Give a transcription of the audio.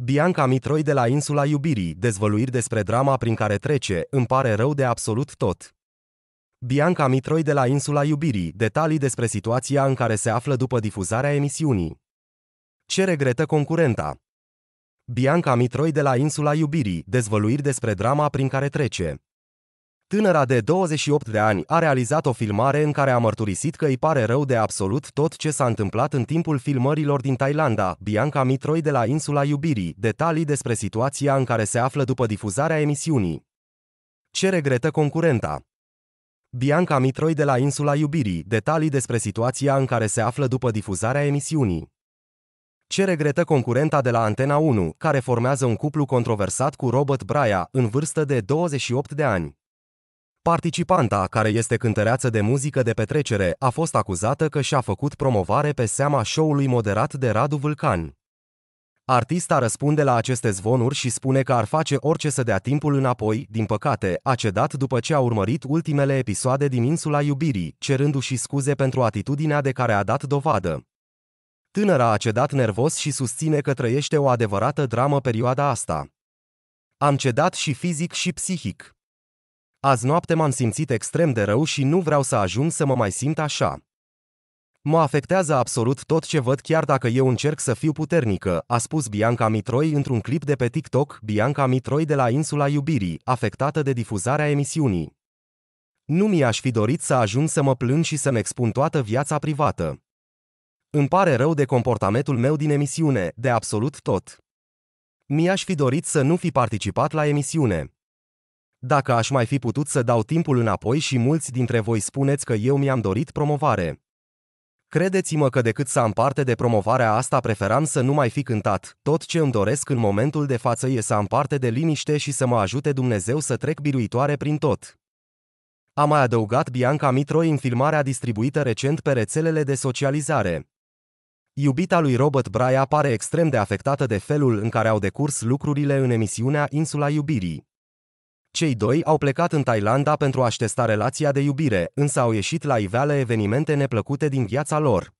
Bianca Mitroi de la Insula Iubirii, dezvăluiri despre drama prin care trece, îmi pare rău de absolut tot. Bianca Mitroi de la Insula Iubirii, detalii despre situația în care se află după difuzarea emisiunii. Ce regretă concurenta? Bianca Mitroi de la Insula Iubirii, dezvăluiri despre drama prin care trece. Tânăra de 28 de ani a realizat o filmare în care a mărturisit că îi pare rău de absolut tot ce s-a întâmplat în timpul filmărilor din Thailanda, Bianca Mitroi de la Insula Iubirii, detalii despre situația în care se află după difuzarea emisiunii. Ce regretă concurenta? Bianca Mitroi de la Insula Iubirii, detalii despre situația în care se află după difuzarea emisiunii. Ce regretă concurenta de la Antena 1, care formează un cuplu controversat cu Robert Braia, în vârstă de 28 de ani. Participanta, care este cântăreață de muzică de petrecere, a fost acuzată că și-a făcut promovare pe seama show-ului moderat de Radu Vulcan. Artista răspunde la aceste zvonuri și spune că ar face orice să dea timpul înapoi, din păcate, a cedat după ce a urmărit ultimele episoade din Insula Iubirii, cerându-și scuze pentru atitudinea de care a dat dovadă. Tânăra a cedat nervos și susține că trăiește o adevărată dramă perioada asta. Am cedat și fizic și psihic. Azi noapte m-am simțit extrem de rău și nu vreau să ajung să mă mai simt așa. Mă afectează absolut tot ce văd chiar dacă eu încerc să fiu puternică, a spus Bianca Mitroi într-un clip de pe TikTok, Bianca Mitroi de la Insula Iubirii, afectată de difuzarea emisiunii. Nu mi-aș fi dorit să ajung să mă plâng și să-mi expun toată viața privată. Îmi pare rău de comportamentul meu din emisiune, de absolut tot. Mi-aș fi dorit să nu fi participat la emisiune. Dacă aș mai fi putut să dau timpul înapoi și mulți dintre voi spuneți că eu mi-am dorit promovare. Credeți-mă că decât să am parte de promovarea asta preferam să nu mai fi cântat, tot ce îmi doresc în momentul de față e să am parte de liniște și să mă ajute Dumnezeu să trec biruitoare prin tot. A mai adăugat Bianca Mitroi în filmarea distribuită recent pe rețelele de socializare. Iubita lui Robert Braia pare extrem de afectată de felul în care au decurs lucrurile în emisiunea Insula Iubirii. Cei doi au plecat în Thailanda pentru a-și testa relația de iubire, însă au ieșit la iveală evenimente neplăcute din viața lor.